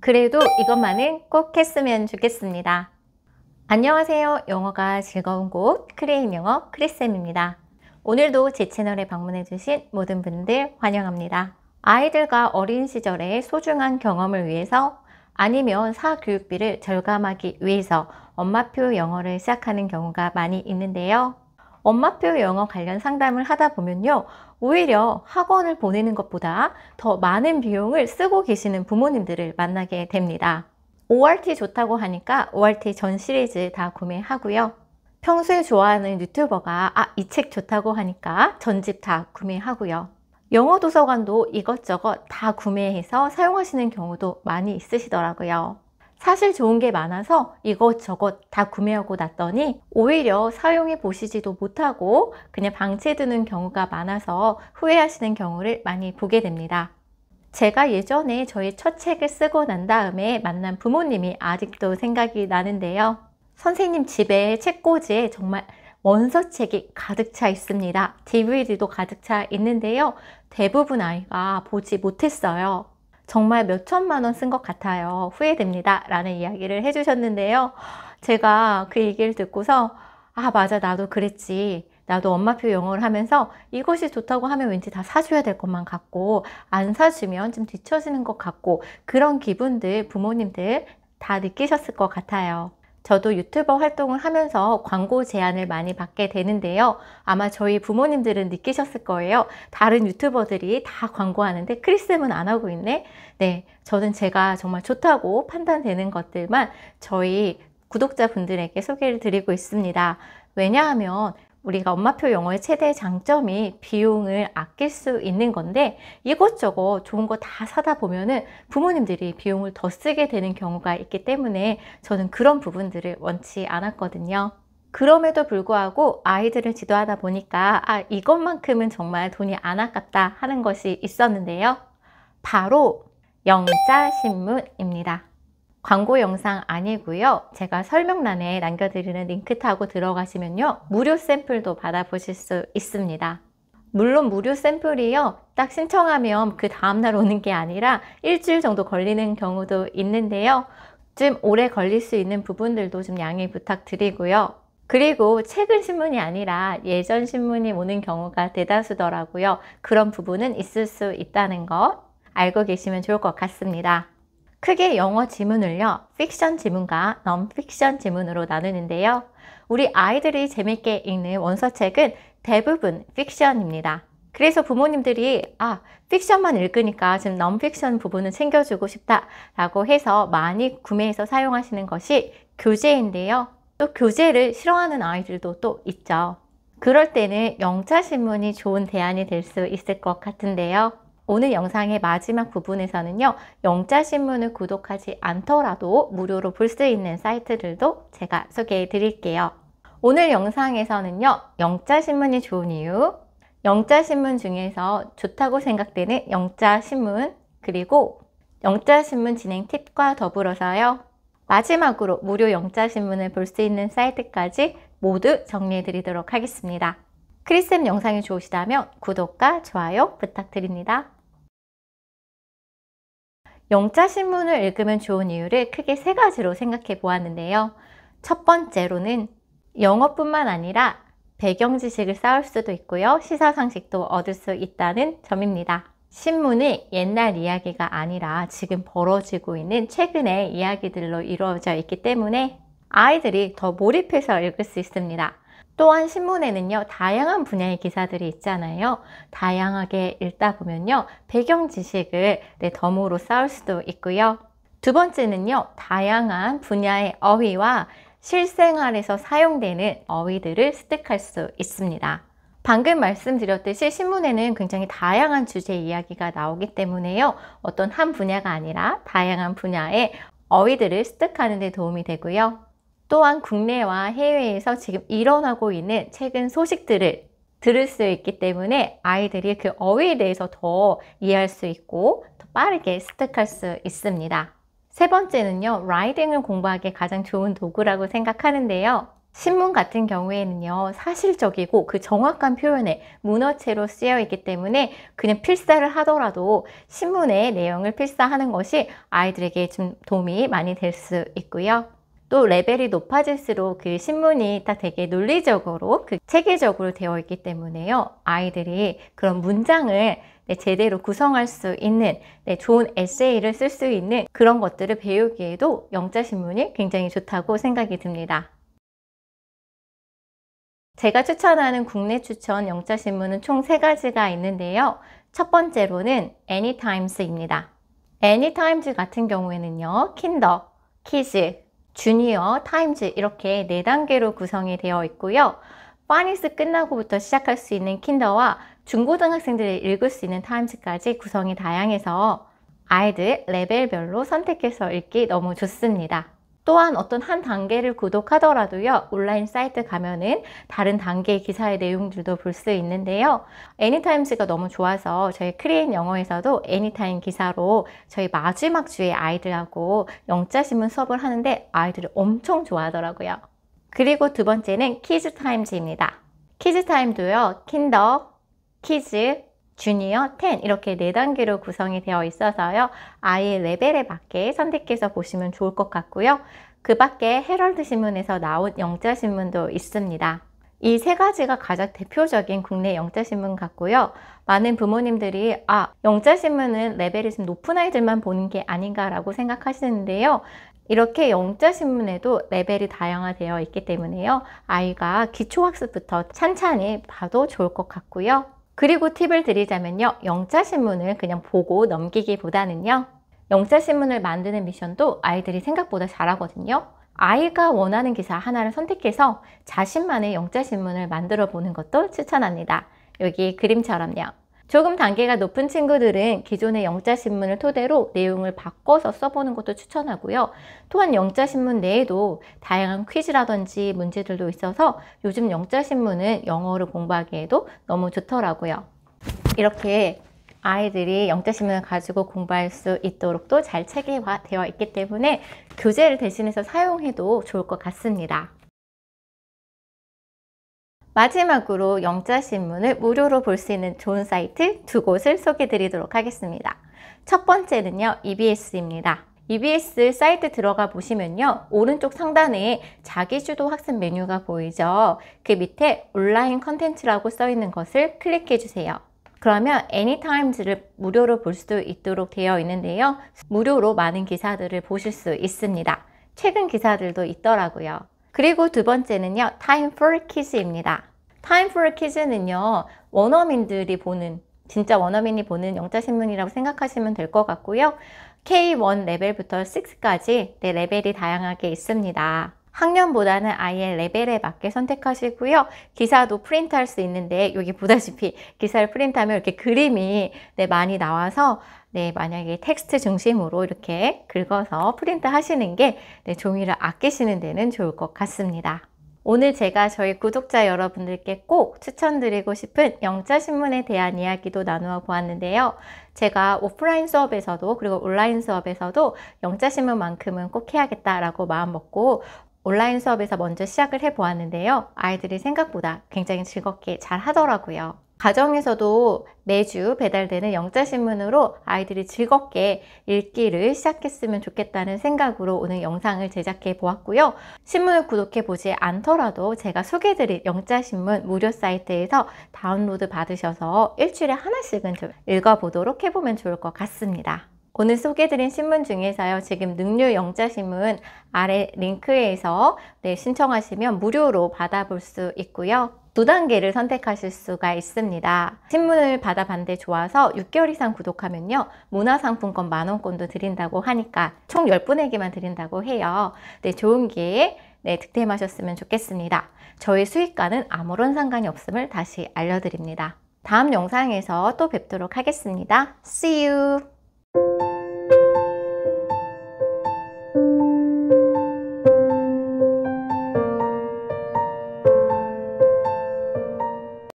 그래도 이것만은 꼭 했으면 좋겠습니다. 안녕하세요. 영어가 즐거운 곳 크레인 영어 크리쌤입니다. 오늘도 제 채널에 방문해 주신 모든 분들 환영합니다. 아이들과 어린 시절의 소중한 경험을 위해서 아니면 사교육비를 절감하기 위해서 엄마표 영어를 시작하는 경우가 많이 있는데요. 엄마표 영어 관련 상담을 하다 보면요. 오히려 학원을 보내는 것보다 더 많은 비용을 쓰고 계시는 부모님들을 만나게 됩니다. ORT 좋다고 하니까 ORT 전 시리즈 다 구매하고요. 평소에 좋아하는 유튜버가 아, 이책 좋다고 하니까 전집 다 구매하고요. 영어 도서관도 이것저것 다 구매해서 사용하시는 경우도 많이 있으시더라고요. 사실 좋은 게 많아서 이것저것 다 구매하고 났더니 오히려 사용해 보시지도 못하고 그냥 방치해두는 경우가 많아서 후회하시는 경우를 많이 보게 됩니다. 제가 예전에 저희 첫 책을 쓰고 난 다음에 만난 부모님이 아직도 생각이 나는데요. 선생님 집에 책꽂이에 정말 원서책이 가득 차 있습니다. DVD도 가득 차 있는데요. 대부분 아이가 보지 못했어요. 정말 몇 천만 원 쓴 것 같아요. 후회됩니다. 라는 이야기를 해주셨는데요. 제가 그 얘기를 듣고서 아 맞아 나도 그랬지. 나도 엄마표 영어를 하면서 이것이 좋다고 하면 왠지 다 사줘야 될 것만 같고 안 사주면 좀 뒤처지는 것 같고 그런 기분들 부모님들 다 느끼셨을 것 같아요. 저도 유튜버 활동을 하면서 광고 제안을 많이 받게 되는데요. 아마 저희 부모님들은 느끼셨을 거예요. 다른 유튜버들이 다 광고하는데 크리스는 안 하고 있네? 네, 저는 제가 정말 좋다고 판단되는 것들만 저희 구독자분들에게 소개를 드리고 있습니다. 왜냐하면 우리가 엄마표 영어의 최대 장점이 비용을 아낄 수 있는 건데 이것저것 좋은 거 다 사다 보면은 부모님들이 비용을 더 쓰게 되는 경우가 있기 때문에 저는 그런 부분들을 원치 않았거든요. 그럼에도 불구하고 아이들을 지도하다 보니까 아, 이것만큼은 정말 돈이 안 아깝다 하는 것이 있었는데요. 바로 영자신문입니다. 광고 영상 아니고요. 제가 설명란에 남겨드리는 링크 타고 들어가시면요. 무료 샘플도 받아보실 수 있습니다. 물론 무료 샘플이요. 딱 신청하면 그 다음날 오는 게 아니라 일주일 정도 걸리는 경우도 있는데요. 좀 오래 걸릴 수 있는 부분들도 좀 양해 부탁드리고요. 그리고 최근 신문이 아니라 예전 신문이 오는 경우가 대다수더라고요. 그런 부분은 있을 수 있다는 거 알고 계시면 좋을 것 같습니다. 크게 영어 지문을요, 픽션 지문과 넘픽션 지문으로 나누는데요. 우리 아이들이 재밌게 읽는 원서책은 대부분 픽션입니다. 그래서 부모님들이 아, 픽션만 읽으니까 지금 넘픽션 부분은 챙겨주고 싶다라고 해서 많이 구매해서 사용하시는 것이 교재인데요. 또 교재를 싫어하는 아이들도 또 있죠. 그럴 때는 영자신문이 좋은 대안이 될 수 있을 것 같은데요. 오늘 영상의 마지막 부분에서는요. 영자신문을 구독하지 않더라도 무료로 볼 수 있는 사이트들도 제가 소개해 드릴게요. 오늘 영상에서는요. 영자신문이 좋은 이유, 영자신문 중에서 좋다고 생각되는 영자신문, 그리고 영자신문 진행 팁과 더불어서요. 마지막으로 무료 영자신문을 볼 수 있는 사이트까지 모두 정리해 드리도록 하겠습니다. 크리쌤 영상이 좋으시다면 구독과 좋아요 부탁드립니다. 영자신문을 읽으면 좋은 이유를 크게 세 가지로 생각해 보았는데요. 첫 번째로는 영어뿐만 아니라 배경 지식을 쌓을 수도 있고요. 시사 상식도 얻을 수 있다는 점입니다. 신문이 옛날 이야기가 아니라 지금 벌어지고 있는 최근의 이야기들로 이루어져 있기 때문에 아이들이 더 몰입해서 읽을 수 있습니다. 또한 신문에는요 다양한 분야의 기사들이 있잖아요 다양하게 읽다 보면요 배경 지식을 내 네, 덤으로 쌓을 수도 있고요 두 번째는요 다양한 분야의 어휘와 실생활에서 사용되는 어휘들을 습득할 수 있습니다 방금 말씀드렸듯이 신문에는 굉장히 다양한 주제 이야기가 나오기 때문에요 어떤 한 분야가 아니라 다양한 분야의 어휘들을 습득하는 데 도움이 되고요 또한 국내와 해외에서 지금 일어나고 있는 최근 소식들을 들을 수 있기 때문에 아이들이 그 어휘에 대해서 더 이해할 수 있고 더 빠르게 습득할 수 있습니다. 세 번째는요, 라이딩을 공부하기에 가장 좋은 도구라고 생각하는데요. 신문 같은 경우에는요, 사실적이고 그 정확한 표현에 문어체로 쓰여 있기 때문에 그냥 필사를 하더라도 신문의 내용을 필사하는 것이 아이들에게 좀 도움이 많이 될 수 있고요. 또 레벨이 높아질수록 그 신문이 다 되게 논리적으로 그 체계적으로 되어 있기 때문에요. 아이들이 그런 문장을 네, 제대로 구성할 수 있는 네, 좋은 에세이를 쓸 수 있는 그런 것들을 배우기에도 영자신문이 굉장히 좋다고 생각이 듭니다. 제가 추천하는 국내 추천 영자신문은 총 세가지가 있는데요. 첫 번째로는 애니타임스입니다. 애니타임즈 같은 경우에는요. 킨더, 키즈, 주니어, 타임즈 이렇게 4단계로 구성이 되어 있고요. 파니스 끝나고부터 시작할 수 있는 킨더와 중고등학생들이 읽을 수 있는 타임즈까지 구성이 다양해서 아이들 레벨별로 선택해서 읽기 너무 좋습니다. 또한 어떤 한 단계를 구독하더라도요. 온라인 사이트 가면은 다른 단계의 기사의 내용들도 볼 수 있는데요. 애니타임스가 너무 좋아서 저희 크리엔 영어에서도 애니타임 기사로 저희 마지막 주에 아이들하고 영자신문 수업을 하는데 아이들이 엄청 좋아하더라고요. 그리고 두 번째는 키즈타임즈입니다. 키즈타임도요. 킨더, 키즈, 주니어 텐 이렇게 네 단계로 구성이 되어 있어서요. 아이의 레벨에 맞게 선택해서 보시면 좋을 것 같고요. 그 밖에 헤럴드 신문에서 나온 영자 신문도 있습니다. 이 세 가지가 가장 대표적인 국내 영자 신문 같고요. 많은 부모님들이 아, 영자 신문은 레벨이 좀 높은 아이들만 보는 게 아닌가라고 생각하시는데요. 이렇게 영자신문에도 레벨이 다양화되어 있기 때문에요. 아이가 기초학습부터 찬찬히 봐도 좋을 것 같고요. 그리고 팁을 드리자면요. 영자신문을 그냥 보고 넘기기보다는요. 영자신문을 만드는 미션도 아이들이 생각보다 잘하거든요. 아이가 원하는 기사 하나를 선택해서 자신만의 영자신문을 만들어 보는 것도 추천합니다. 여기 그림처럼요. 조금 단계가 높은 친구들은 기존의 영자신문을 토대로 내용을 바꿔서 써보는 것도 추천하고요. 또한 영자신문 내에도 다양한 퀴즈라든지 문제들도 있어서 요즘 영자신문은 영어를 공부하기에도 너무 좋더라고요. 이렇게 아이들이 영자신문을 가지고 공부할 수 있도록 또잘 체계화되어 있기 때문에 교재를 대신해서 사용해도 좋을 것 같습니다. 마지막으로 영자신문을 무료로 볼 수 있는 좋은 사이트 두 곳을 소개해 드리도록 하겠습니다. 첫 번째는요, EBS입니다. EBS 사이트 들어가 보시면요. 오른쪽 상단에 자기주도 학습 메뉴가 보이죠. 그 밑에 온라인 컨텐츠라고 써 있는 것을 클릭해 주세요. 그러면 애니타임즈를 무료로 볼 수 있도록 되어 있는데요. 무료로 많은 기사들을 보실 수 있습니다. 최근 기사들도 있더라고요. 그리고 두 번째는요. 타임 f 키즈입니다. Time for Kids는요. 원어민들이 보는 진짜 원어민이 보는 영자신문이라고 생각하시면 될 것 같고요. K1 레벨부터 6까지 네, 레벨이 다양하게 있습니다. 학년보다는 아예 레벨에 맞게 선택하시고요. 기사도 프린트할 수 있는데 여기 보다시피 기사를 프린트하면 이렇게 그림이 네, 많이 나와서 네, 만약에 텍스트 중심으로 이렇게 긁어서 프린트 하시는 게 네, 종이를 아끼시는 데는 좋을 것 같습니다. 오늘 제가 저희 구독자 여러분들께 꼭 추천드리고 싶은 영자신문에 대한 이야기도 나누어 보았는데요. 제가 오프라인 수업에서도 그리고 온라인 수업에서도 영자신문만큼은 꼭 해야겠다라고 마음먹고 온라인 수업에서 먼저 시작을 해보았는데요. 아이들이 생각보다 굉장히 즐겁게 잘 하더라고요. 가정에서도 매주 배달되는 영자신문으로 아이들이 즐겁게 읽기를 시작했으면 좋겠다는 생각으로 오늘 영상을 제작해 보았고요. 신문을 구독해 보지 않더라도 제가 소개해드린 영자신문 무료 사이트에서 다운로드 받으셔서 일주일에 하나씩은 좀 읽어보도록 해보면 좋을 것 같습니다. 오늘 소개드린 신문 중에서요 지금 능률 영자신문 아래 링크에서 네, 신청하시면 무료로 받아볼 수 있고요 두단계를 선택하실 수가 있습니다. 신문을 받아봤는데 좋아서 6개월 이상 구독하면요. 문화상품권 만원권도 드린다고 하니까 총 10분에게만 드린다고 해요. 네, 좋은 기회에 네, 득템하셨으면 좋겠습니다. 저의 수익과는 아무런 상관이 없음을 다시 알려드립니다. 다음 영상에서 또 뵙도록 하겠습니다. See you!